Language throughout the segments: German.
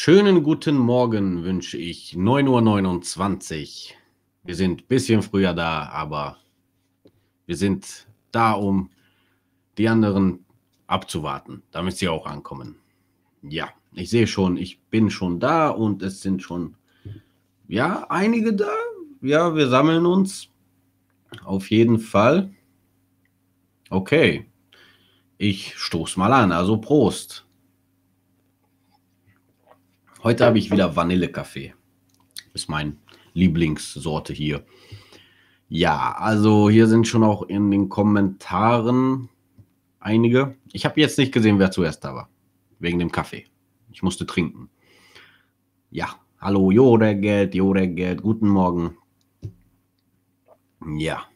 Schönen guten Morgen wünsche ich. 9.29 Uhr. Wir sind ein bisschen früher da, aber wir sind da, um die anderen abzuwarten, damit sie auch ankommen. Ja, ich sehe schon, ich bin schon da und es sind schon, ja, einige da. Ja, wir sammeln uns. Auf jeden Fall. Okay. Ich stoße mal an, also Prost. Heute habe ich wieder Vanillekaffee. Ist mein Lieblingssorte hier. Ja, also hier sind schon auch in den Kommentaren einige. Ich habe jetzt nicht gesehen, wer zuerst da war. Wegen dem Kaffee. Ich musste trinken. Ja, hallo Joregeld, Joregeld, guten Morgen. Ja.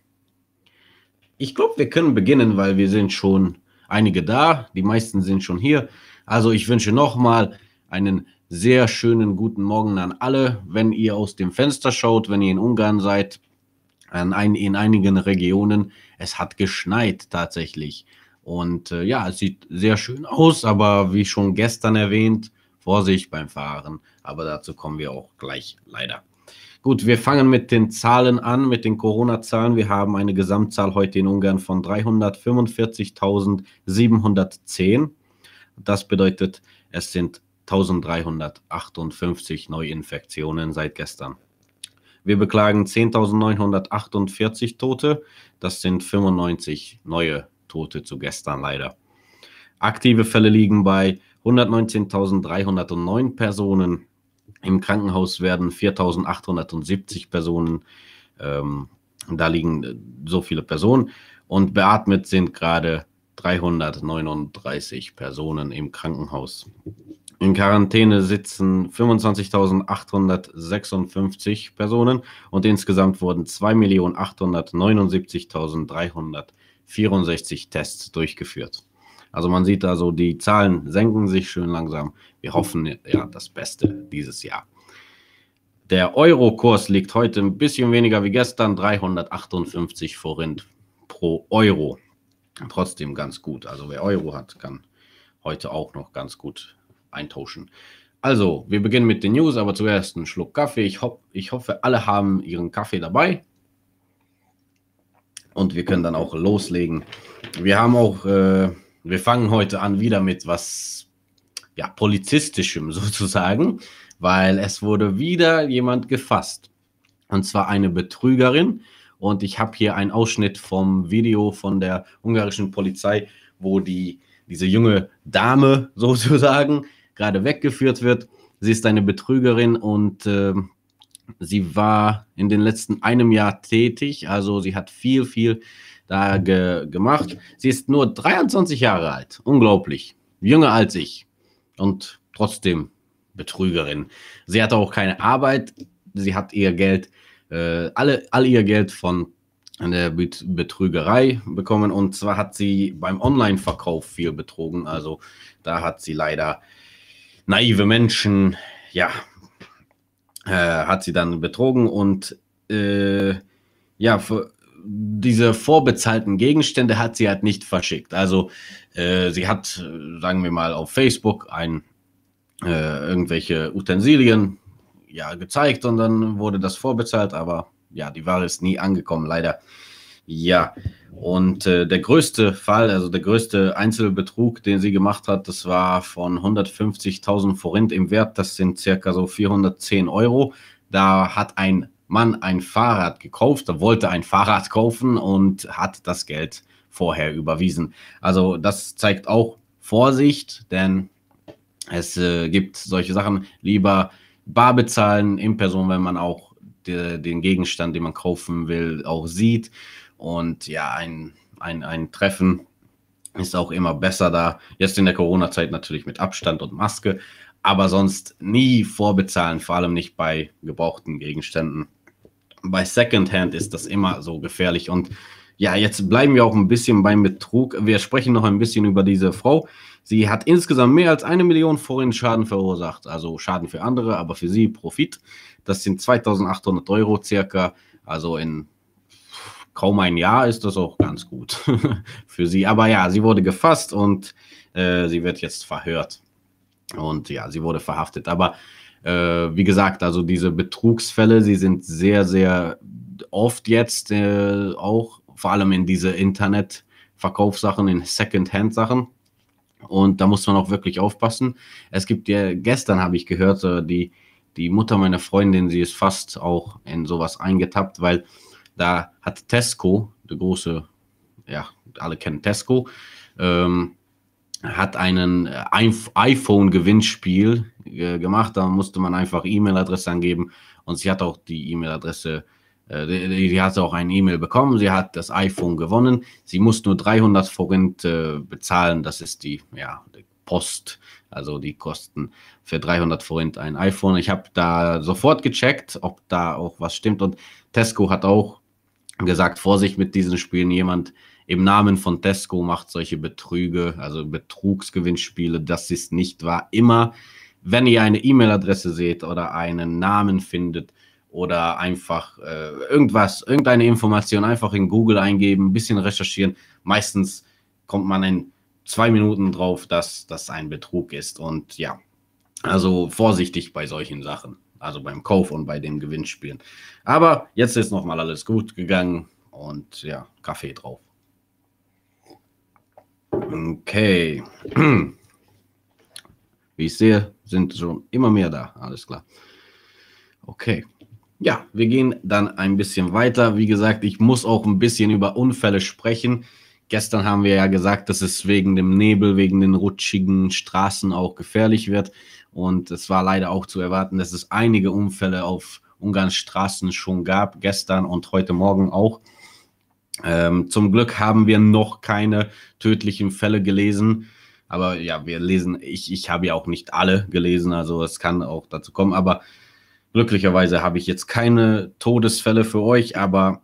Ich glaube, wir können beginnen, weil wir sind schon einige da. Die meisten sind schon hier. Also ich wünsche nochmal einen sehr schönen guten Morgen an alle. Wenn ihr aus dem Fenster schaut, wenn ihr in Ungarn seid, ein, in einigen Regionen, es hat geschneit tatsächlich. Und äh, ja, es sieht sehr schön aus, aber wie schon gestern erwähnt, Vorsicht beim Fahren. Aber dazu kommen wir auch gleich leider. Gut, wir fangen mit den Zahlen an, mit den Corona-Zahlen. Wir haben eine Gesamtzahl heute in Ungarn von 345.710. Das bedeutet, es sind 1358 Neuinfektionen seit gestern. Wir beklagen 10.948 Tote. Das sind 95 neue Tote zu gestern leider. Aktive Fälle liegen bei 119.309 Personen. Im Krankenhaus werden 4.870 Personen. Ähm, da liegen äh, so viele Personen. Und beatmet sind gerade 339 Personen im Krankenhaus. In Quarantäne sitzen 25.856 Personen und insgesamt wurden 2.879.364 Tests durchgeführt. Also man sieht da so, die Zahlen senken sich schön langsam. Wir hoffen ja das Beste dieses Jahr. Der Euro-Kurs liegt heute ein bisschen weniger wie gestern, 358 Forint pro Euro. Trotzdem ganz gut. Also wer Euro hat, kann heute auch noch ganz gut eintauschen. Also, wir beginnen mit den News, aber zuerst einen Schluck Kaffee. Ich, ho ich hoffe, alle haben ihren Kaffee dabei. Und wir können dann auch loslegen. Wir haben auch, äh, wir fangen heute an wieder mit was ja, polizistischem sozusagen, weil es wurde wieder jemand gefasst. Und zwar eine Betrügerin. Und ich habe hier einen Ausschnitt vom Video von der ungarischen Polizei, wo die, diese junge Dame sozusagen gerade weggeführt wird. Sie ist eine Betrügerin und äh, sie war in den letzten einem Jahr tätig. Also sie hat viel, viel da ge gemacht. Sie ist nur 23 Jahre alt. Unglaublich. Jünger als ich. Und trotzdem Betrügerin. Sie hatte auch keine Arbeit. Sie hat ihr Geld, äh, alle, all ihr Geld von der Bet Betrügerei bekommen. Und zwar hat sie beim Online-Verkauf viel betrogen. Also da hat sie leider naive Menschen, ja, äh, hat sie dann betrogen und äh, ja, diese vorbezahlten Gegenstände hat sie halt nicht verschickt. Also äh, sie hat, sagen wir mal, auf Facebook ein, äh, irgendwelche Utensilien ja, gezeigt und dann wurde das vorbezahlt, aber ja, die Ware ist nie angekommen, leider. Ja, und äh, der größte Fall, also der größte Einzelbetrug, den sie gemacht hat, das war von 150.000 Forint im Wert. Das sind circa so 410 Euro. Da hat ein Mann ein Fahrrad gekauft, er wollte ein Fahrrad kaufen und hat das Geld vorher überwiesen. Also das zeigt auch Vorsicht, denn es äh, gibt solche Sachen. Lieber bar bezahlen in Person, wenn man auch de, den Gegenstand, den man kaufen will, auch sieht. Und ja, ein, ein, ein Treffen ist auch immer besser da. Jetzt in der Corona-Zeit natürlich mit Abstand und Maske, aber sonst nie vorbezahlen, vor allem nicht bei gebrauchten Gegenständen. Bei Secondhand ist das immer so gefährlich und ja, jetzt bleiben wir auch ein bisschen beim Betrug. Wir sprechen noch ein bisschen über diese Frau. Sie hat insgesamt mehr als eine Million vorhin Schaden verursacht. Also Schaden für andere, aber für sie Profit. Das sind 2800 Euro circa. Also in kaum ein Jahr ist das auch ganz gut für sie. Aber ja, sie wurde gefasst und äh, sie wird jetzt verhört. Und ja, sie wurde verhaftet. Aber äh, wie gesagt, also diese Betrugsfälle, sie sind sehr, sehr oft jetzt äh, auch, vor allem in diese Internetverkaufssachen, in Second-Hand-Sachen. Und da muss man auch wirklich aufpassen. Es gibt ja, gestern habe ich gehört, äh, die, die Mutter meiner Freundin, sie ist fast auch in sowas eingetappt, weil da hat Tesco, der große, ja, alle kennen Tesco, ähm, hat einen äh, iPhone-Gewinnspiel äh, gemacht. Da musste man einfach E-Mail-Adresse angeben und sie hat auch die E-Mail-Adresse, äh, die, die hat auch eine E-Mail bekommen. Sie hat das iPhone gewonnen. Sie muss nur 300 Forint äh, bezahlen. Das ist die, ja, die Post, also die Kosten für 300 Forint ein iPhone. Ich habe da sofort gecheckt, ob da auch was stimmt und Tesco hat auch gesagt, Vorsicht mit diesen Spielen. Jemand im Namen von Tesco macht solche Betrüge, also Betrugsgewinnspiele. Das ist nicht wahr. Immer, wenn ihr eine E-Mail-Adresse seht oder einen Namen findet oder einfach äh, irgendwas, irgendeine Information einfach in Google eingeben, ein bisschen recherchieren. Meistens kommt man in zwei Minuten drauf, dass das ein Betrug ist. Und ja, also vorsichtig bei solchen Sachen also beim Kauf und bei den Gewinnspielen. Aber jetzt ist nochmal alles gut gegangen und ja, Kaffee drauf. Okay. Wie ich sehe, sind schon immer mehr da. Alles klar. Okay. Ja, wir gehen dann ein bisschen weiter. Wie gesagt, ich muss auch ein bisschen über Unfälle sprechen. Gestern haben wir ja gesagt, dass es wegen dem Nebel, wegen den rutschigen Straßen auch gefährlich wird. Und es war leider auch zu erwarten, dass es einige Unfälle auf Ungarns Straßen schon gab, gestern und heute Morgen auch. Ähm, zum Glück haben wir noch keine tödlichen Fälle gelesen. Aber ja, wir lesen, ich, ich habe ja auch nicht alle gelesen, also es kann auch dazu kommen. Aber glücklicherweise habe ich jetzt keine Todesfälle für euch, aber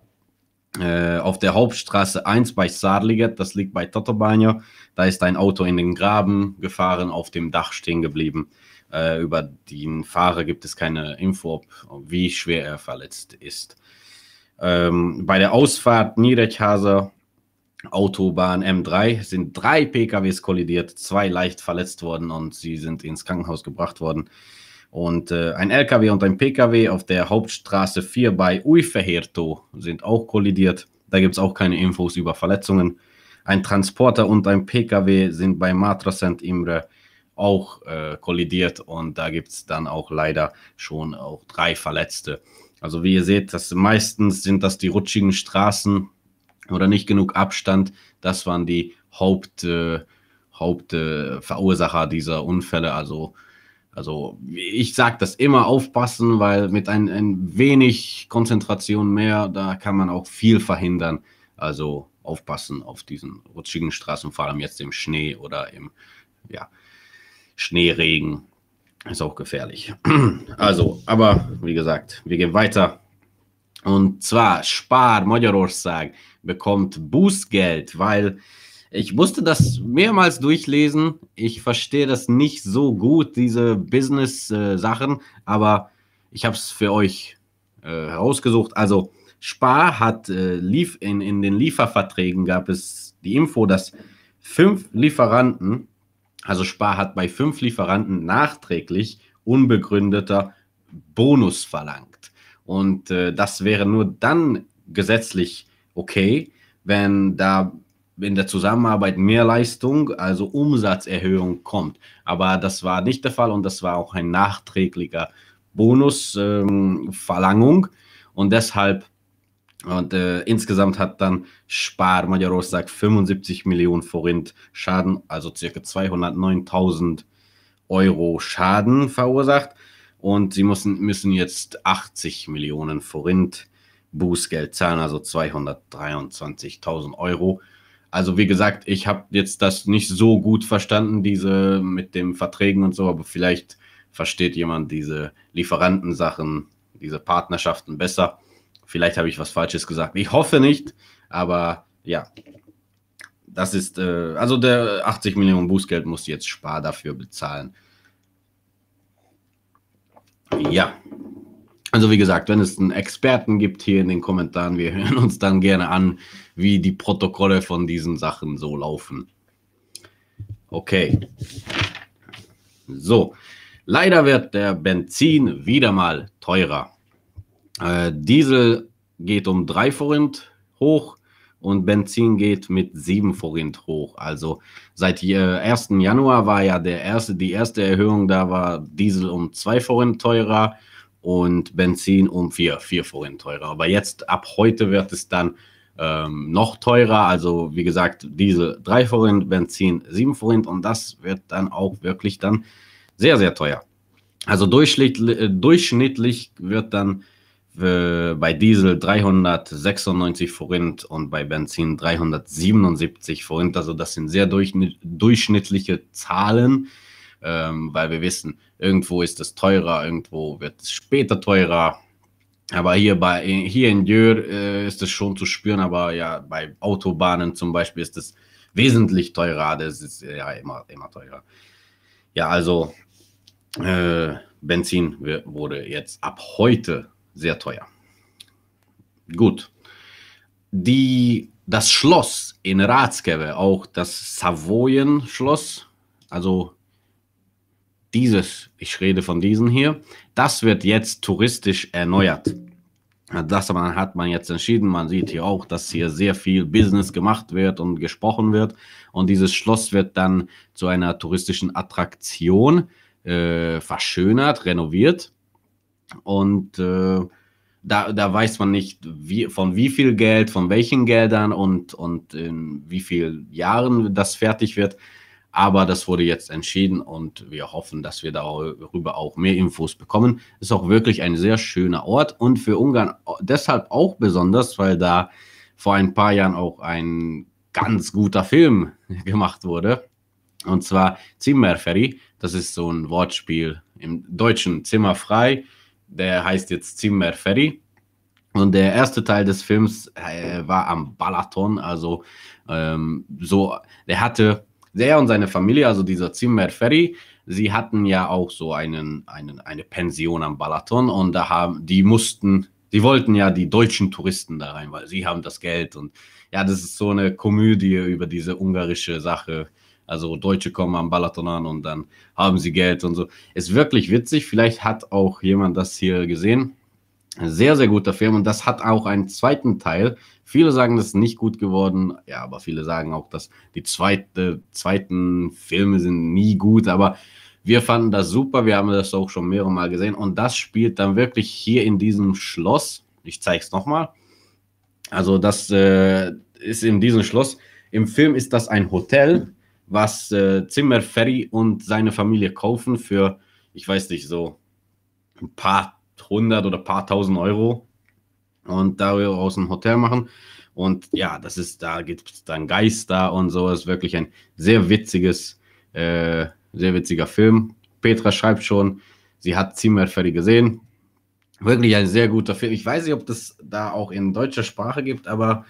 äh, auf der Hauptstraße 1 bei Sarliget, das liegt bei Totobania, da ist ein Auto in den Graben gefahren, auf dem Dach stehen geblieben. Äh, über den Fahrer gibt es keine Info, ob, wie schwer er verletzt ist. Ähm, bei der Ausfahrt Niederchaser Autobahn M3 sind drei PKWs kollidiert, zwei leicht verletzt worden und sie sind ins Krankenhaus gebracht worden. Und äh, ein LKW und ein PKW auf der Hauptstraße 4 bei Uyferherto sind auch kollidiert. Da gibt es auch keine Infos über Verletzungen. Ein Transporter und ein PKW sind bei Matrasent Imre auch äh, kollidiert und da gibt es dann auch leider schon auch drei Verletzte. Also wie ihr seht, das meistens sind das die rutschigen Straßen oder nicht genug Abstand. Das waren die Haupt, äh, Hauptverursacher äh, dieser Unfälle. Also also ich sage das immer aufpassen, weil mit ein, ein wenig Konzentration mehr, da kann man auch viel verhindern. Also aufpassen auf diesen rutschigen Straßen, vor allem jetzt im Schnee oder im, ja, Schneeregen. Ist auch gefährlich. Also, aber wie gesagt, wir gehen weiter. Und zwar Spar Magyarország bekommt Bußgeld, weil ich musste das mehrmals durchlesen. Ich verstehe das nicht so gut, diese Business-Sachen, aber ich habe es für euch äh, herausgesucht. Also Spar hat äh, lief in, in den Lieferverträgen gab es die Info, dass fünf Lieferanten also Spar hat bei fünf Lieferanten nachträglich unbegründeter Bonus verlangt. Und äh, das wäre nur dann gesetzlich okay, wenn da in der Zusammenarbeit mehr Leistung, also Umsatzerhöhung kommt. Aber das war nicht der Fall und das war auch ein nachträglicher Bonusverlangung. Ähm, und deshalb und äh, insgesamt hat dann Spar Magyarország 75 Millionen Forint Schaden, also circa 209.000 Euro Schaden verursacht. Und sie müssen, müssen jetzt 80 Millionen Forint Bußgeld zahlen, also 223.000 Euro. Also wie gesagt, ich habe jetzt das nicht so gut verstanden, diese mit den Verträgen und so, aber vielleicht versteht jemand diese Lieferantensachen, diese Partnerschaften besser. Vielleicht habe ich was Falsches gesagt. Ich hoffe nicht, aber ja. Das ist, äh, also der 80 Millionen Bußgeld muss jetzt Spar dafür bezahlen. Ja. Also wie gesagt, wenn es einen Experten gibt hier in den Kommentaren, wir hören uns dann gerne an, wie die Protokolle von diesen Sachen so laufen. Okay. So, leider wird der Benzin wieder mal teurer. Äh, Diesel geht um 3 Forint hoch und Benzin geht mit 7 Forint hoch. Also seit 1. Äh, Januar war ja der erste, die erste Erhöhung, da war Diesel um 2 Forint teurer und Benzin um 4, 4 Forint teurer. Aber jetzt ab heute wird es dann ähm, noch teurer. Also wie gesagt, Diesel 3 Forint, Benzin 7 Forint und das wird dann auch wirklich dann sehr, sehr teuer. Also durchschnittlich, äh, durchschnittlich wird dann äh, bei Diesel 396 Forint und bei Benzin 377 Forint. Also das sind sehr durch, durchschnittliche Zahlen, ähm, weil wir wissen, irgendwo ist es teurer, irgendwo wird es später teurer. Aber hier, bei, hier in Dürr äh, ist es schon zu spüren, aber ja, bei Autobahnen zum Beispiel ist es wesentlich teurer. Das ist ja immer, immer teurer. Ja, also äh, Benzin wurde jetzt ab heute sehr teuer. Gut. Die, das Schloss in Ratskewe, auch das Savoyen-Schloss, also dieses, ich rede von diesen hier, das wird jetzt touristisch erneuert. Das hat man jetzt entschieden. Man sieht hier auch, dass hier sehr viel Business gemacht wird und gesprochen wird. Und dieses Schloss wird dann zu einer touristischen Attraktion äh, verschönert, renoviert. Und äh, da, da weiß man nicht, wie, von wie viel Geld, von welchen Geldern und, und in wie vielen Jahren das fertig wird. Aber das wurde jetzt entschieden und wir hoffen, dass wir darüber auch mehr Infos bekommen. Ist auch wirklich ein sehr schöner Ort und für Ungarn deshalb auch besonders, weil da vor ein paar Jahren auch ein ganz guter Film gemacht wurde. Und zwar Zimmerferi. Das ist so ein Wortspiel im Deutschen Zimmerfrei. frei der heißt jetzt Zimmer Ferry. Und der erste Teil des Films äh, war am Balaton, also ähm, so, der hatte, der und seine Familie, also dieser Zimmer Ferry, sie hatten ja auch so einen, einen, eine Pension am Balaton und da haben, die mussten, die wollten ja die deutschen Touristen da rein, weil sie haben das Geld und ja, das ist so eine Komödie über diese ungarische Sache. Also Deutsche kommen am Balaton an und dann haben sie Geld und so. Ist wirklich witzig. Vielleicht hat auch jemand das hier gesehen. Sehr, sehr guter Film und das hat auch einen zweiten Teil. Viele sagen, das ist nicht gut geworden. Ja, aber viele sagen auch, dass die zweite, zweiten Filme sind nie gut. Aber wir fanden das super. Wir haben das auch schon mehrere Mal gesehen. Und das spielt dann wirklich hier in diesem Schloss. Ich zeige es nochmal. Also das äh, ist in diesem Schloss. Im Film ist das ein Hotel was äh, Zimmer Ferry und seine Familie kaufen für, ich weiß nicht, so ein paar hundert oder paar tausend Euro und daraus ein Hotel machen. Und ja, das ist, da gibt es dann Geister und so. Ist wirklich ein sehr witziges, äh, sehr witziger Film. Petra schreibt schon, sie hat Zimmer Ferry gesehen. Wirklich ein sehr guter Film. Ich weiß nicht, ob das da auch in deutscher Sprache gibt, aber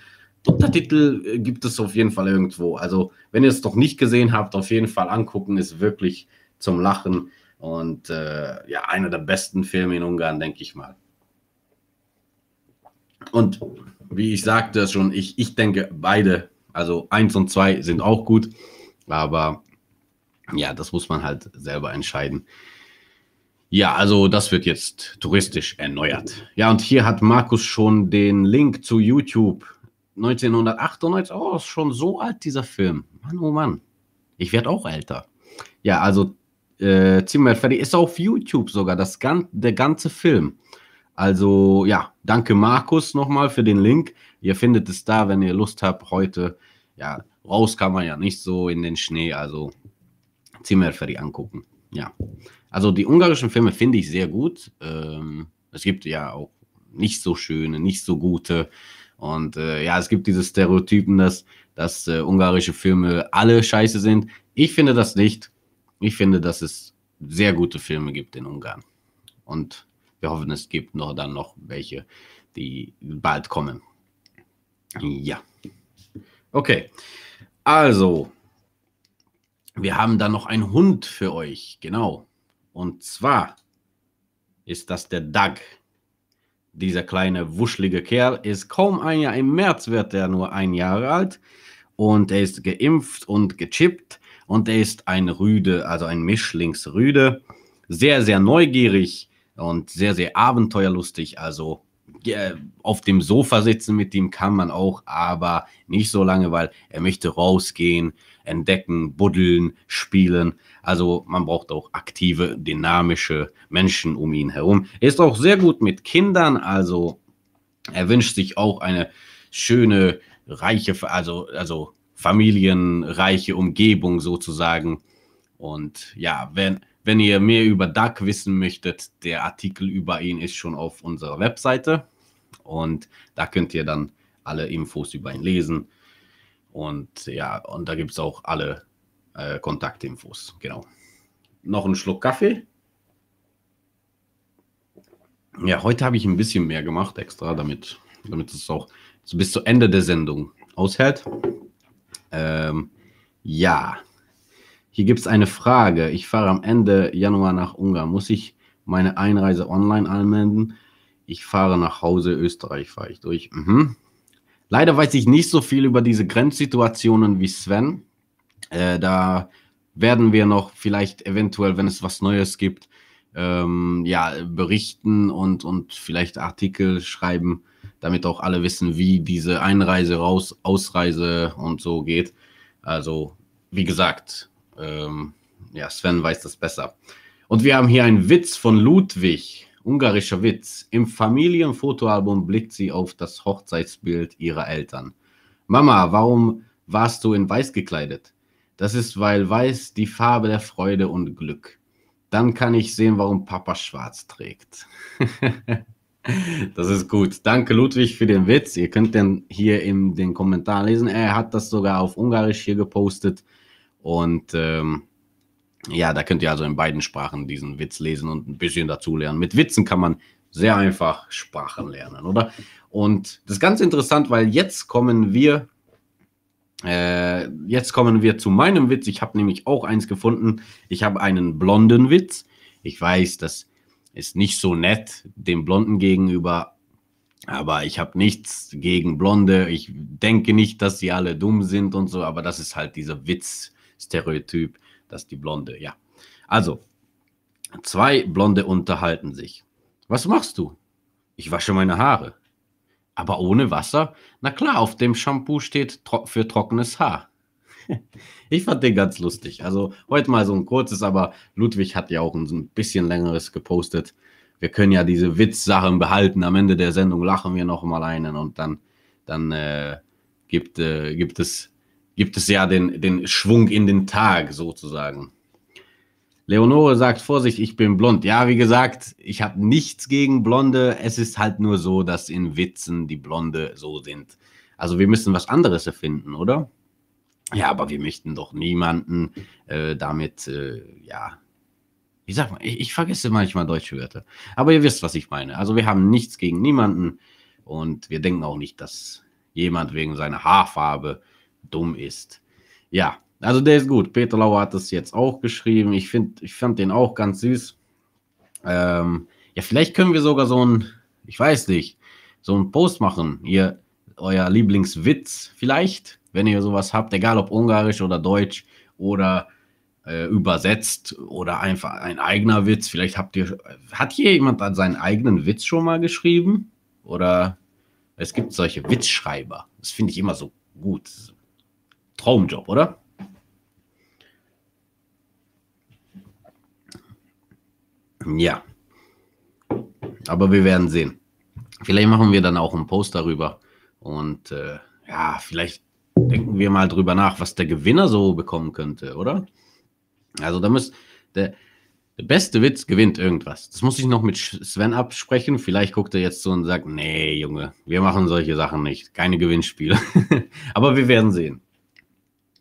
Untertitel äh, gibt es auf jeden Fall irgendwo. Also, wenn ihr es noch nicht gesehen habt, auf jeden Fall angucken, ist wirklich zum Lachen und äh, ja, einer der besten Filme in Ungarn, denke ich mal. Und wie ich sagte schon, ich, ich denke, beide, also eins und zwei sind auch gut, aber ja, das muss man halt selber entscheiden. Ja, also das wird jetzt touristisch erneuert. Ja, und hier hat Markus schon den Link zu YouTube 1998, oh, ist schon so alt dieser Film. Mann, oh Mann. Ich werde auch älter. Ja, also äh, Zimmer fertig ist auf YouTube sogar das gan der ganze Film. Also ja, danke Markus nochmal für den Link. Ihr findet es da, wenn ihr Lust habt. Heute, ja, raus kann man ja nicht so in den Schnee. Also Zimmer fertig angucken. Ja, also die ungarischen Filme finde ich sehr gut. Ähm, es gibt ja auch nicht so schöne, nicht so gute. Und äh, ja, es gibt diese Stereotypen, dass, dass äh, ungarische Filme alle scheiße sind. Ich finde das nicht. Ich finde, dass es sehr gute Filme gibt in Ungarn. Und wir hoffen, es gibt noch dann noch welche, die bald kommen. Ja. Okay. Also, wir haben dann noch einen Hund für euch. Genau. Und zwar ist das der Dag. Dieser kleine, wuschlige Kerl ist kaum ein Jahr, im März wird er nur ein Jahr alt und er ist geimpft und gechippt und er ist ein Rüde, also ein Mischlingsrüde. Sehr, sehr neugierig und sehr, sehr abenteuerlustig. Also auf dem Sofa sitzen mit ihm kann man auch, aber nicht so lange, weil er möchte rausgehen, entdecken, buddeln, spielen. Also man braucht auch aktive, dynamische Menschen um ihn herum. Er ist auch sehr gut mit Kindern, also er wünscht sich auch eine schöne, reiche, also, also familienreiche Umgebung sozusagen. Und ja, wenn, wenn ihr mehr über Doug wissen möchtet, der Artikel über ihn ist schon auf unserer Webseite. Und da könnt ihr dann alle Infos über ihn lesen. Und ja, und da gibt es auch alle äh, Kontaktinfos. Genau. Noch einen Schluck Kaffee. Ja, heute habe ich ein bisschen mehr gemacht extra, damit, damit es auch bis zu Ende der Sendung aushält. Ähm, ja, hier gibt es eine Frage. Ich fahre am Ende Januar nach Ungarn. Muss ich meine Einreise online anmelden? Ich fahre nach Hause, Österreich fahre ich durch. Mhm. Leider weiß ich nicht so viel über diese Grenzsituationen wie Sven. Äh, da werden wir noch vielleicht eventuell, wenn es was Neues gibt, ähm, ja, berichten und, und vielleicht Artikel schreiben, damit auch alle wissen, wie diese Einreise, Raus, Ausreise und so geht. Also, wie gesagt, ähm, ja, Sven weiß das besser. Und wir haben hier einen Witz von Ludwig, ungarischer Witz. Im Familienfotoalbum blickt sie auf das Hochzeitsbild ihrer Eltern. Mama, warum warst du in weiß gekleidet? Das ist, weil Weiß die Farbe der Freude und Glück. Dann kann ich sehen, warum Papa schwarz trägt. das ist gut. Danke, Ludwig, für den Witz. Ihr könnt den hier in den Kommentaren lesen. Er hat das sogar auf Ungarisch hier gepostet. Und ähm, ja, da könnt ihr also in beiden Sprachen diesen Witz lesen und ein bisschen dazulernen. Mit Witzen kann man sehr einfach Sprachen lernen, oder? Und das ist ganz interessant, weil jetzt kommen wir äh, jetzt kommen wir zu meinem Witz. Ich habe nämlich auch eins gefunden. Ich habe einen blonden Witz. Ich weiß, das ist nicht so nett dem Blonden gegenüber, aber ich habe nichts gegen Blonde. Ich denke nicht, dass sie alle dumm sind und so, aber das ist halt dieser Witz-Stereotyp, dass die Blonde, ja. Also, zwei Blonde unterhalten sich. Was machst du? Ich wasche meine Haare. Aber ohne Wasser? Na klar, auf dem Shampoo steht tro für trockenes Haar. ich fand den ganz lustig. Also heute mal so ein kurzes, aber Ludwig hat ja auch ein bisschen längeres gepostet. Wir können ja diese Witzsachen behalten. Am Ende der Sendung lachen wir noch mal einen und dann, dann äh, gibt, äh, gibt, es, gibt es ja den, den Schwung in den Tag sozusagen. Leonore sagt, Vorsicht, ich bin blond. Ja, wie gesagt, ich habe nichts gegen Blonde. Es ist halt nur so, dass in Witzen die Blonde so sind. Also wir müssen was anderes erfinden, oder? Ja, aber wir möchten doch niemanden äh, damit, äh, ja, wie sagt man, ich, ich, vergesse manchmal deutsche Wörter. Aber ihr wisst, was ich meine. Also wir haben nichts gegen niemanden und wir denken auch nicht, dass jemand wegen seiner Haarfarbe dumm ist. Ja, also der ist gut. Peter Lauer hat das jetzt auch geschrieben. Ich, find, ich fand den auch ganz süß. Ähm, ja, vielleicht können wir sogar so ein, ich weiß nicht, so einen Post machen. Ihr, euer Lieblingswitz vielleicht, wenn ihr sowas habt, egal ob ungarisch oder deutsch oder äh, übersetzt oder einfach ein eigener Witz. Vielleicht habt ihr, hat hier jemand seinen eigenen Witz schon mal geschrieben? Oder es gibt solche Witzschreiber. Das finde ich immer so gut. Traumjob, oder? Ja. Aber wir werden sehen. Vielleicht machen wir dann auch einen Post darüber. Und äh, ja, vielleicht denken wir mal drüber nach, was der Gewinner so bekommen könnte, oder? Also da müsst der, der beste Witz gewinnt irgendwas. Das muss ich noch mit Sven absprechen. Vielleicht guckt er jetzt so und sagt, nee, Junge, wir machen solche Sachen nicht. Keine Gewinnspiele. Aber wir werden sehen.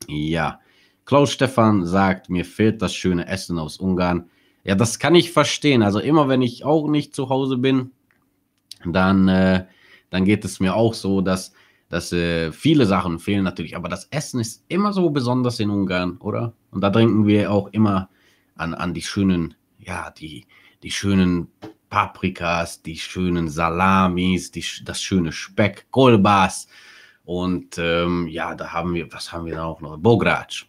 Ja. Klaus Stefan sagt, mir fehlt das schöne Essen aus Ungarn. Ja, das kann ich verstehen. Also immer, wenn ich auch nicht zu Hause bin, dann, äh, dann geht es mir auch so, dass, dass äh, viele Sachen fehlen natürlich. Aber das Essen ist immer so besonders in Ungarn, oder? Und da trinken wir auch immer an, an die schönen, ja, die, die schönen Paprikas, die schönen Salamis, die, das schöne Speck, Kolbas. Und ähm, ja, da haben wir, was haben wir da auch noch? Bogratsch.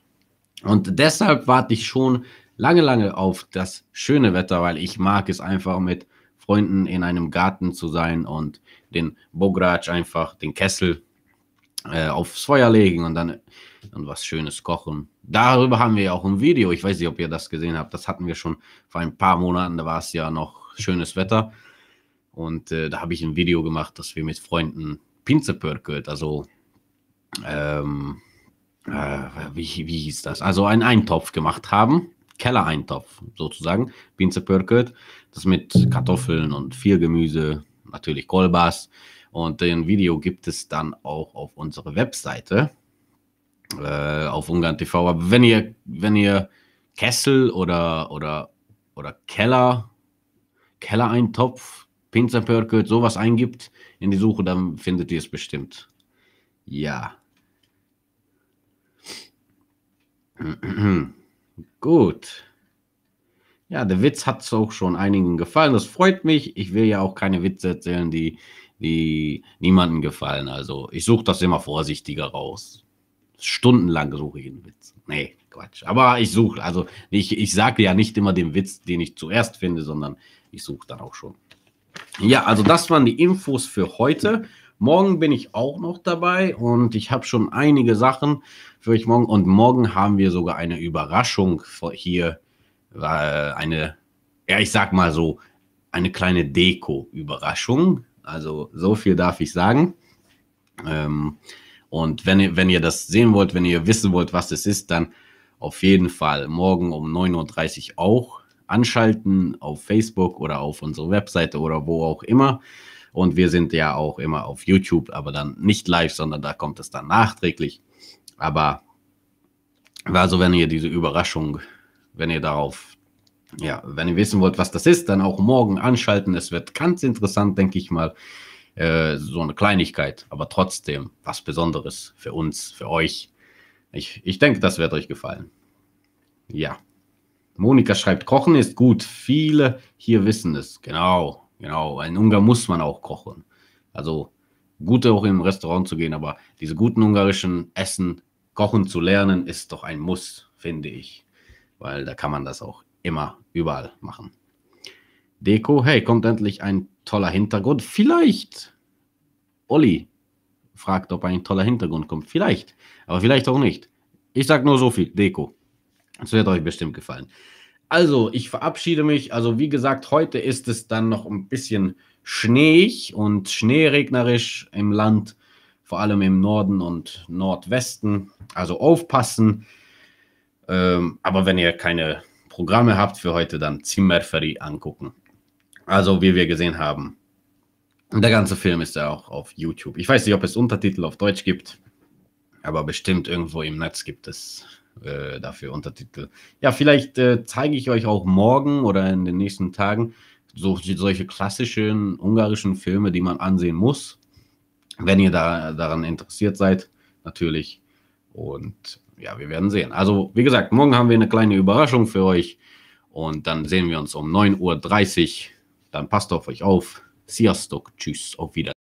Und deshalb warte ich schon lange, lange auf das schöne Wetter, weil ich mag es einfach mit Freunden in einem Garten zu sein und den Bograc einfach, den Kessel äh, aufs Feuer legen und dann, dann was Schönes kochen. Darüber haben wir ja auch ein Video. Ich weiß nicht, ob ihr das gesehen habt. Das hatten wir schon vor ein paar Monaten. Da war es ja noch schönes Wetter. Und äh, da habe ich ein Video gemacht, dass wir mit Freunden Pinzepörkelt, also ähm, äh, wie, wie hieß das? Also einen Eintopf gemacht haben. Kellereintopf sozusagen, Pinzepörköt, das mit Kartoffeln und viel Gemüse, natürlich Kolbas. Und den Video gibt es dann auch auf unserer Webseite äh, auf Ungarn TV. Aber wenn ihr, wenn ihr Kessel oder, oder, oder Keller, Kellereintopf, Pinzerpörkelt, sowas eingibt in die Suche, dann findet ihr es bestimmt. Ja. Gut. Ja, der Witz hat es auch schon einigen gefallen. Das freut mich. Ich will ja auch keine Witze erzählen, die, die niemandem gefallen. Also ich suche das immer vorsichtiger raus. Stundenlang suche ich einen Witz. Nee, Quatsch. Aber ich suche, also ich, ich sage ja nicht immer den Witz, den ich zuerst finde, sondern ich suche dann auch schon. Ja, also das waren die Infos für heute. Morgen bin ich auch noch dabei und ich habe schon einige Sachen für euch morgen. Und morgen haben wir sogar eine Überraschung hier. Äh, eine, ja, ich sag mal so, eine kleine Deko-Überraschung. Also so viel darf ich sagen. Ähm, und wenn ihr, wenn ihr das sehen wollt, wenn ihr wissen wollt, was es ist, dann auf jeden Fall morgen um 9.30 Uhr auch anschalten auf Facebook oder auf unsere Webseite oder wo auch immer. Und wir sind ja auch immer auf YouTube, aber dann nicht live, sondern da kommt es dann nachträglich. Aber war so, wenn ihr diese Überraschung, wenn ihr darauf, ja, wenn ihr wissen wollt, was das ist, dann auch morgen anschalten. Es wird ganz interessant, denke ich mal. Äh, so eine Kleinigkeit, aber trotzdem was Besonderes für uns, für euch. Ich, ich denke, das wird euch gefallen. Ja. Monika schreibt, Kochen ist gut. Viele hier wissen es. Genau. Genau, in Ungarn muss man auch kochen. Also gut auch im Restaurant zu gehen, aber diese guten ungarischen Essen kochen zu lernen, ist doch ein Muss, finde ich. Weil da kann man das auch immer überall machen. Deko, hey, kommt endlich ein toller Hintergrund. Vielleicht. Olli fragt, ob ein toller Hintergrund kommt. Vielleicht. Aber vielleicht auch nicht. Ich sage nur so viel. Deko. Das wird euch bestimmt gefallen. Also, ich verabschiede mich. Also, wie gesagt, heute ist es dann noch ein bisschen schneeig und schneeregnerisch im Land, vor allem im Norden und Nordwesten. Also aufpassen. Ähm, aber wenn ihr keine Programme habt für heute, dann Zimmerferie angucken. Also, wie wir gesehen haben, der ganze Film ist ja auch auf YouTube. Ich weiß nicht, ob es Untertitel auf Deutsch gibt, aber bestimmt irgendwo im Netz gibt es äh, dafür Untertitel. Ja, vielleicht äh, zeige ich euch auch morgen oder in den nächsten Tagen so, solche klassischen ungarischen Filme, die man ansehen muss, wenn ihr da, daran interessiert seid, natürlich. Und ja, wir werden sehen. Also, wie gesagt, morgen haben wir eine kleine Überraschung für euch und dann sehen wir uns um 9.30 Uhr. Dann passt auf euch auf. Sziasztok, tschüss, auf Wiedersehen.